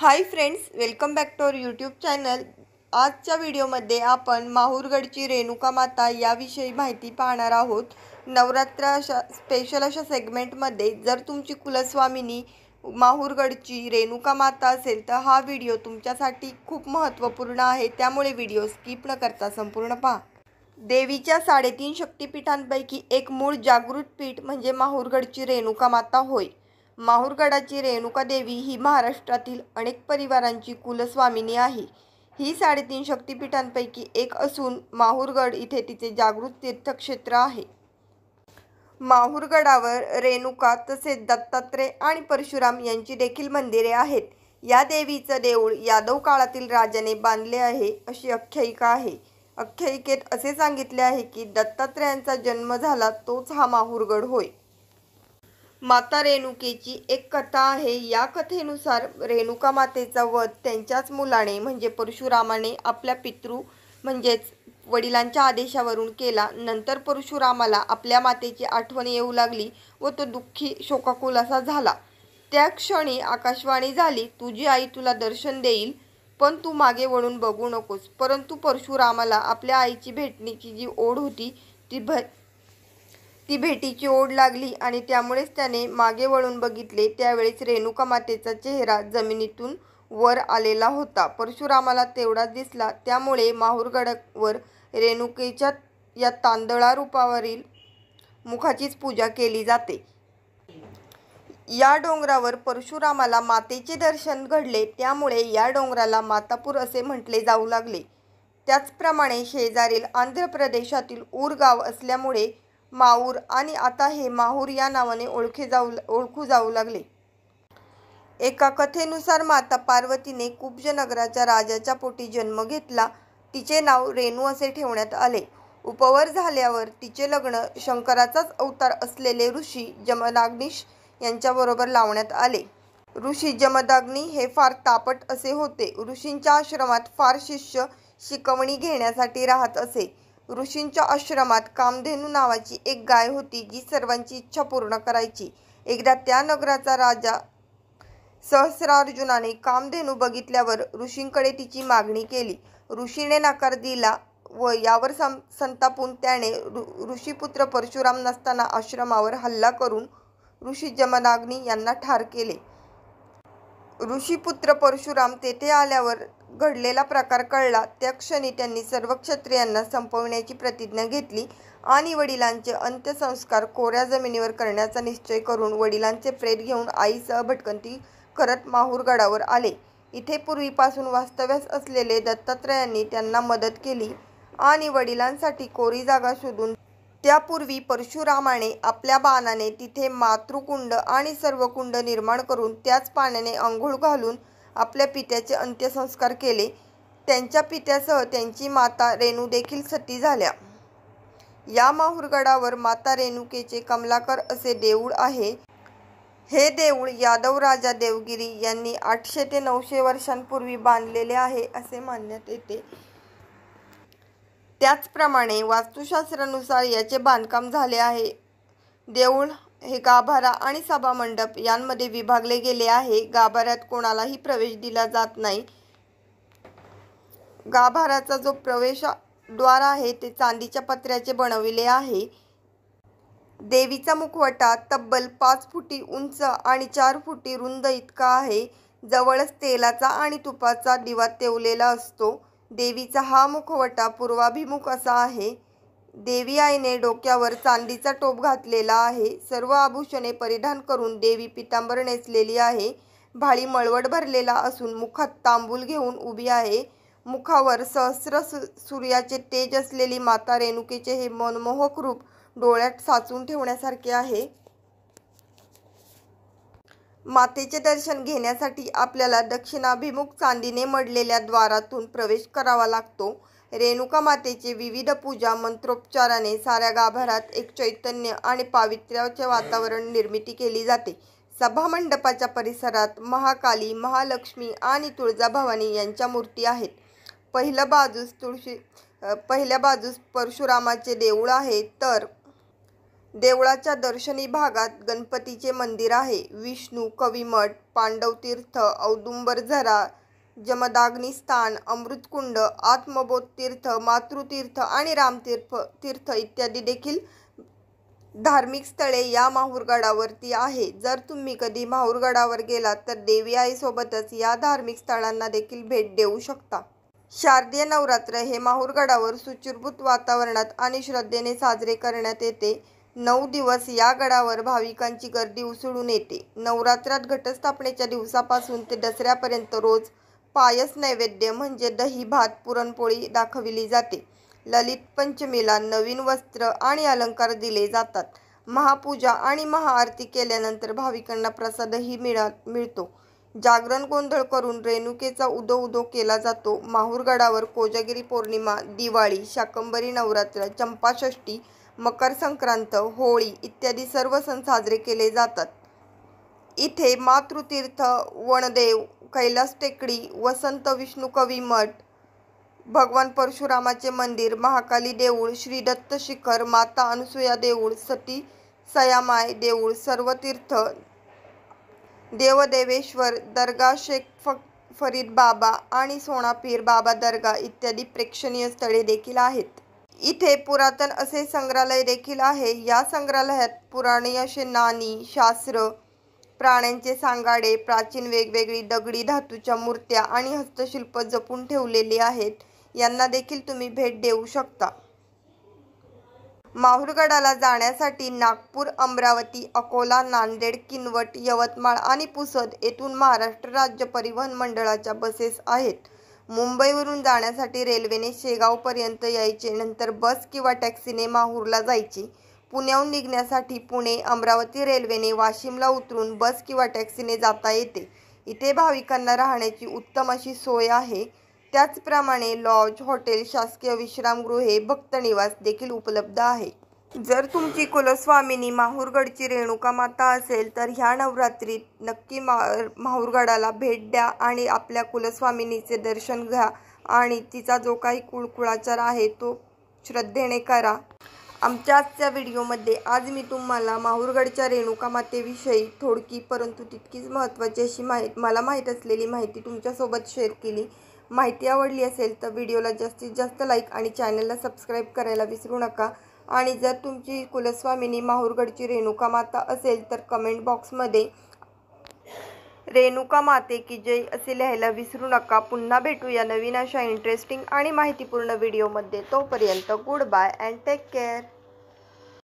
high friends welcome back to our YouTube channel आजच्या व्हिडिओमध्ये आपण माहूरगडची रेणुका माता याविषयी माहिती पाहणार आहोत नवरात्र अशा स्पेशल अशा सेगमेंटमध्ये जर तुमची कुलस्वामिनी माहूरगडची रेणुका माता असेल तर हा व्हिडिओ तुमच्यासाठी खूप महत्त्वपूर्ण आहे त्यामुळे व्हिडिओ स्किप न करता संपूर्ण पहा देवीच्या साडेतीन शक्तीपीठांपैकी एक मूळ जागृत पीठ म्हणजे माहूरगडची रेणुका माता होय माहूरगडाची रेणुका देवी ही महाराष्ट्रातील अनेक परिवारांची कुलस्वामिनी आहे ही साडेतीन शक्तिपीठांपैकी एक असून माहूरगड इथे तिचे जागृत तीर्थक्षेत्र आहे माहूरगडावर रेणुका तसेच दत्तात्रय आणि परशुराम यांची देखील मंदिरे आहेत या देवीचं देऊळ यादव काळातील राजाने बांधले आहे अशी आख्यायिका आहे आख्यायिकेत असे सांगितले आहे की दत्तात्रयांचा जन्म झाला तोच हा माहूरगड होय माता रेणुकेची एक कथा आहे या कथेनुसार रेणुका मातेचा वध त्यांच्याच मुलाने म्हणजे परशुरामाने आपल्या पितृ म्हणजेच वडिलांच्या आदेशावरून केला नंतर परशुरामाला आपल्या मातेची आठवण येऊ लागली व तो दुःखी शोकाकुल असा झाला त्या क्षणी आकाशवाणी झाली तुझी आई तुला दर्शन देईल पण तू मागे वळून बघू नकोस परंतु परशुरामाला आपल्या आईची भेटण्याची जी ओढ होती ती भ ती भेटीची ओढ लागली आणि त्यामुळेच त्याने मागे वळून बघितले त्यावेळेस रेणुका मातेचा चेहरा जमिनीतून वर आलेला होता परशुरामाला तेवढाच दिसला त्यामुळे माहूरगडवर रेणुकेच्या या तांदळा रूपावरील मुखाचीच पूजा केली जाते या डोंगरावर परशुरामाला मातेचे दर्शन घडले त्यामुळे या डोंगराला मातापूर असे म्हटले जाऊ लागले त्याचप्रमाणे शेजारील आंध्र प्रदेशातील ऊरगाव असल्यामुळे माऊर आणि आता हे माहूर या नावाने ओळखे जाऊ ओळखू जाऊ लागले एका कथेनुसार माता पार्वतीने कुब्जनगराच्या राजाच्या पोटी जन्म घेतला तिचे नाव रेणू असे ठेवण्यात आले उपवर झाल्यावर तिचे लग्न शंकराचाच अवतार असलेले ऋषी जमदाग्निश यांच्याबरोबर लावण्यात आले ऋषी जमदाग्नी हे फार तापट असे होते ऋषींच्या आश्रमात फार शिष्य शिकवणी घेण्यासाठी राहत असे ऋषींच्या आश्रमात कामधेनू नावाची एक गाय होती जी सर्वांची इच्छा पूर्ण करायची एकदा त्या नगराचा राजा सहस्रार्जुनाने कामधेनू बघितल्यावर ऋषींकडे तिची मागणी केली ऋषीने नाकार दिला व यावर सं संतापून त्याने ऋषीपुत्र परशुराम नसताना आश्रमावर हल्ला करून ऋषी जमनाग्नी यांना ठार केले ऋषीपुत्र परशुराम तेथे आल्यावर घडलेला प्रकार कळला त्या क्षणी त्यांनी सर्व क्षत्रियांना संपवण्याची प्रतिज्ञा घेतली आणि वडिलांचे अंत्यसंस्कार कोऱ्या जमिनीवर करण्याचा निश्चय करून वडिलांचे प्रेत घेऊन आईसह भटकंती करत माहूरगडावर आले इथे पूर्वीपासून वास्तव्यास असलेले दत्तात्रयांनी त्यांना मदत केली आणि वडिलांसाठी कोरी जागा शोधून त्यापूर्वी परशुरामाने आपल्या बाणाने तिथे मातृकुंड आणि सर्व कुंड निर्माण करून त्याच पाण्याने आंघोळ घालून आपल्या पित्याचे अंत्यसंस्कार केले त्यांच्या पित्यासह त्यांची माता रेणू देखील सती झाल्या या माहूरगडावर माता रेणुकेचे कमलाकर असे देऊळ आहे हे देऊळ यादव राजा देवगिरी यांनी आठशे ते नऊशे वर्षांपूर्वी बांधलेले आहे असे मानण्यात येते त्याचप्रमाणे वास्तुशास्त्रानुसार याचे बांधकाम झाले आहे देऊळ हे गाभारा आणि सभामंडप यांमध्ये विभागले गेले आहे गाभाऱ्यात कोणालाही प्रवेश दिला जात नाही गाभाराचा जो प्रवेशद्वार आहे ते चांदीच्या पत्र्याचे बनविले आहे देवीचा मुखवटा तब्बल पाच फुटी उंच आणि चार फुटी रुंद इतका आहे जवळच तेलाचा आणि तुपाचा दिवा तेवलेला असतो देवीचा हा मुखवटा पूर्वाभिमुख असा आहे देवी आईने डोक्यावर चांदीचा टोप घातलेला आहे सर्व आभूषणे परिधान करून देवी पितांबर नेसलेली आहे भाळी मळवट भरलेला असून मुखात तांबूल घेऊन उभी आहे मुखावर सहस्र सूर्याचे तेज असलेली माता रेणुकेचे हे मनमोहक रूप डोळ्यात साचून ठेवण्यासारखे आहे मातेचे दर्शन घेण्यासाठी आपल्याला दक्षिणाभिमुख चांदीने मडलेल्या द्वारातून प्रवेश करावा लागतो रेणुका मातेचे विविध पूजा मंत्रोपचाराने साऱ्या गाभारात एक चैतन्य आणि पावित्र्याचे वातावरण निर्मिती केली जाते सभामंडपाच्या परिसरात महाकाली महालक्ष्मी आणि तुळजाभवानी यांच्या मूर्ती आहेत पहिल्या बाजूस तुळशी पहिल्या बाजूस परशुरामाचे देऊळ आहे तर देवळाच्या दर्शनी भागात गणपतीचे मंदिर आहे विष्णू कविमठ पांडवतीर्थ औदुंबरझरा जमदाग्नी स्थान अमृतकुंड आत्मबोध तीर्थ मातृतीर्थ आणि रामतीर्थ तीर्थ इत्यादी देखील धार्मिक स्थळे या माहूरगडावरती आहे जर तुम्ही कधी माहूरगडावर गेलात तर देवी आईसोबतच या धार्मिक स्थळांना देखील भेट देऊ शकता शारदीय नवरात्र हे माहूरगडावर सुचिरभूत वातावरणात आणि श्रद्धेने साजरे करण्यात येते नऊ दिवस या गडावर भाविकांची गर्दी उसळून येते नवरात्रात घटस्थापनेच्या दिवसापासून ते दसऱ्यापर्यंत रोज पायस नैवेद्य म्हणजे दही भात पुरणपोळी दाखविली जाते ललित पंचमीला नवीन वस्त्र आणि अलंकार दिले जातात महापूजा आणि महाआरती केल्यानंतर भाविकांना प्रसादही मिळा मिळतो जागरण गोंधळ करून रेणुकेचा उदो उदो केला जातो माहूरगडावर कोजागिरी पौर्णिमा दिवाळी शाकंबरी नवरात्र चंपाषष्टी मकर संक्रांत होळी इत्यादी सर्व सण साजरे केले जातात इथे मातृतीर्थ वणदेव कैलास टेकडी वसंत विष्णू कवी मठ भगवान परशुरामाचे मंदिर महाकाली देऊळ श्री दत्त शिखर माता अनुसुया देऊळ सती सयामाय देऊळ सर्व तीर्थ देवदेवेश्वर दर्गा शेख फ फरीद बाबा आणि सोनापीर बाबा दर्गा इत्यादी प्रेक्षणीय स्थळे देखील आहेत इथे पुरातन असे संग्रहालय देखील आहे या संग्रहालयात पुराणी असे नाणी शास्त्र प्राण्यांचे सांगाडे प्राचीन वेगवेगळी दगडी धातूच्या मूर्त्या आणि हस्तशिल्प जपून ठेवलेली आहेत यांना देखील तुम्ही भेट देऊ शकता माहूरगडाला जाण्यासाठी नागपूर अमरावती अकोला नांदेड किनवट यवतमाळ आणि पुसद येथून महाराष्ट्र राज्य परिवहन मंडळाच्या बसेस आहेत मुंबईवरून जाण्यासाठी रेल्वेने शेगावपर्यंत यायचे नंतर बस किंवा टॅक्सीने माहूरला जायची पुण्याहून निघण्यासाठी पुणे अमरावती रेल्वेने वाशिमला उतरून बस किंवा टॅक्सीने जाता येते इथे भाविकांना राहण्याची उत्तम अशी सोय आहे त्याचप्रमाणे लॉज हॉटेल शासकीय विश्रामगृहे भक्तनिवास देखील उपलब्ध आहे जर तुमची कुलस्वामिनी माहूरगडची रेणुका माता असेल तर ह्या नवरात्रीत नक्की मा माहूरगडाला भेट द्या आणि आपल्या कुलस्वामिनीचे दर्शन घ्या आणि तिचा जो काही कुळकुळाचार आहे तो श्रद्धेने करा आमच्या आजच्या व्हिडिओमध्ये आज मी तुम्हाला माहूरगडच्या रेणुका मातेविषयी थोडकी परंतु तितकीच महत्त्वाची अशी माहिती मला माहीत असलेली माहिती तुमच्यासोबत शेअर केली माहिती आवडली असेल तर व्हिडिओला जास्तीत जास्त लाईक आणि चॅनलला सबस्क्राईब करायला विसरू नका आणि जर तुमची कुलस्वामिनी माहूरगडची रेणुका माता असेल तर कमेंट बॉक्समध्ये रेणुका माते की जय असे लिहायला विसरू नका पुन्हा भेटू या नवीन अशा इंटरेस्टिंग आणि माहितीपूर्ण व्हिडिओमध्ये तोपर्यंत goodbye and take care